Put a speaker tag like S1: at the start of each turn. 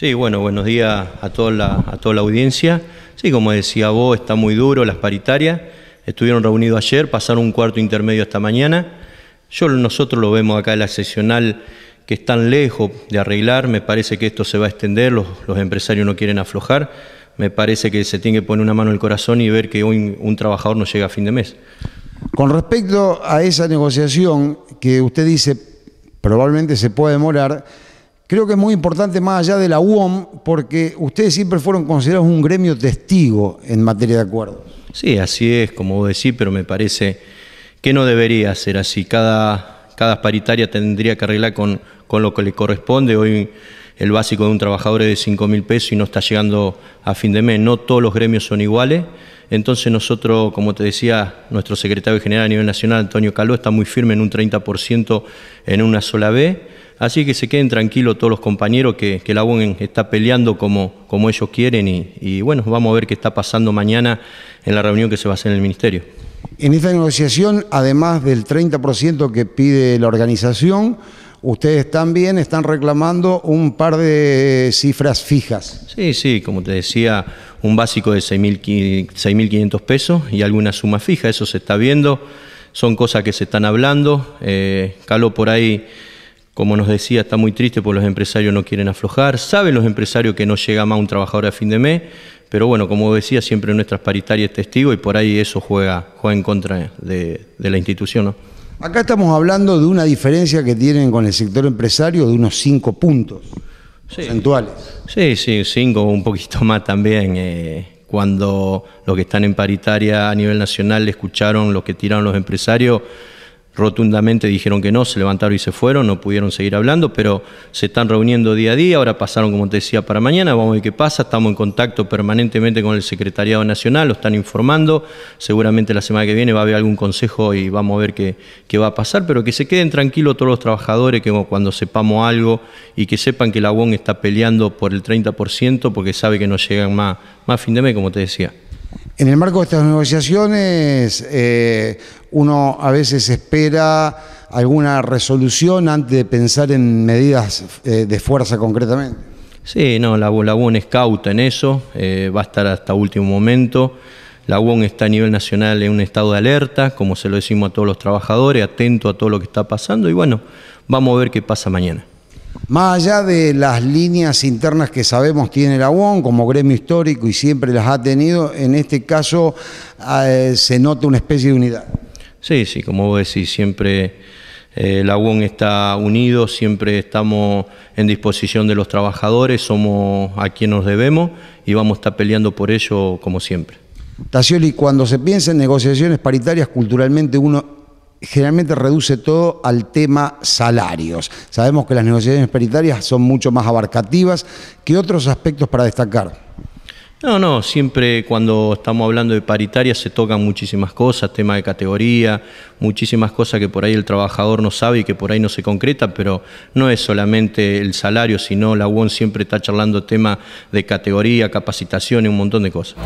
S1: Sí, bueno, buenos días a toda la, a toda la audiencia. Sí, como decía vos, está muy duro las paritarias. Estuvieron reunidos ayer, pasaron un cuarto intermedio esta mañana. Yo, nosotros lo vemos acá en la seccional que están lejos de arreglar. Me parece que esto se va a extender, los, los empresarios no quieren aflojar. Me parece que se tiene que poner una mano en el corazón y ver que hoy un trabajador no llega a fin de mes.
S2: Con respecto a esa negociación que usted dice probablemente se puede demorar, creo que es muy importante más allá de la UOM, porque ustedes siempre fueron considerados un gremio testigo
S1: en materia de acuerdos. Sí, así es, como vos decís, pero me parece que no debería ser así. Cada, cada paritaria tendría que arreglar con, con lo que le corresponde. Hoy el básico de un trabajador es de 5 mil pesos y no está llegando a fin de mes. No todos los gremios son iguales. Entonces nosotros, como te decía, nuestro secretario general a nivel nacional, Antonio Caló, está muy firme en un 30% en una sola B. Así que se queden tranquilos todos los compañeros que, la unen está peleando como, como ellos quieren y, y bueno, vamos a ver qué está pasando mañana en la reunión que se va a hacer en el Ministerio.
S2: En esta negociación, además del 30% que pide la organización, ustedes también están reclamando un par de cifras fijas.
S1: Sí, sí, como te decía, un básico de 6.500 pesos y alguna suma fija, eso se está viendo, son cosas que se están hablando. Eh, Calo por ahí, como nos decía, está muy triste porque los empresarios no quieren aflojar, saben los empresarios que no llega más un trabajador a fin de mes, pero bueno, como decía, siempre nuestras paritarias testigo y por ahí eso juega, juega en contra de, la institución.
S2: Acá estamos hablando de una diferencia que tienen con el sector empresario de unos cinco puntos
S1: sí. Sí, sí, cinco, un poquito más también. Eh, cuando los que están en paritaria a nivel nacional escucharon lo que tiraron los empresarios rotundamente dijeron que no, se levantaron y se fueron, no pudieron seguir hablando, pero se están reuniendo día a día, ahora pasaron, como te decía, para mañana, vamos a ver qué pasa, estamos en contacto permanentemente con el Secretariado Nacional, lo están informando, seguramente la semana que viene va a haber algún consejo y vamos a ver qué, va a pasar, pero que se queden tranquilos todos los trabajadores, que cuando sepamos algo y que sepan que la UON e está peleando por el 30%, porque sabe que no llegan más, más fin de mes, como te decía.
S2: En el marco de estas negociaciones, eh, uno a veces espera alguna resolución antes de pensar en medidas eh, de fuerza
S1: concretamente. Sí, no, la, la UON es cauta en eso, eh, va a estar hasta último momento. La UON está a nivel nacional en un estado de alerta, como se lo decimos a todos los trabajadores, atento a todo lo que está pasando y bueno, vamos a ver qué pasa mañana.
S2: Más allá de las líneas internas que sabemos tiene la UON como gremio histórico y siempre las ha tenido, en este caso eh, se nota una especie de unidad.
S1: Sí, sí, como vos decís, siempre eh, la UON está unido, siempre estamos en disposición de los trabajadores, somos a quien nos debemos y vamos a estar peleando por ello como siempre.
S2: Tacioli, cuando se piensa en negociaciones paritarias, culturalmente uno generalmente reduce todo al tema salarios. Sabemos que las negociaciones paritarias son mucho más abarcativas. ¿Qué otros aspectos para destacar?
S1: No, no, siempre cuando estamos hablando de paritarias se tocan muchísimas cosas, tema de categoría, muchísimas cosas que por ahí el trabajador no sabe y que por ahí no se concreta, pero no es solamente el salario, sino la UON siempre está charlando tema de categoría, capacitación y un montón de cosas.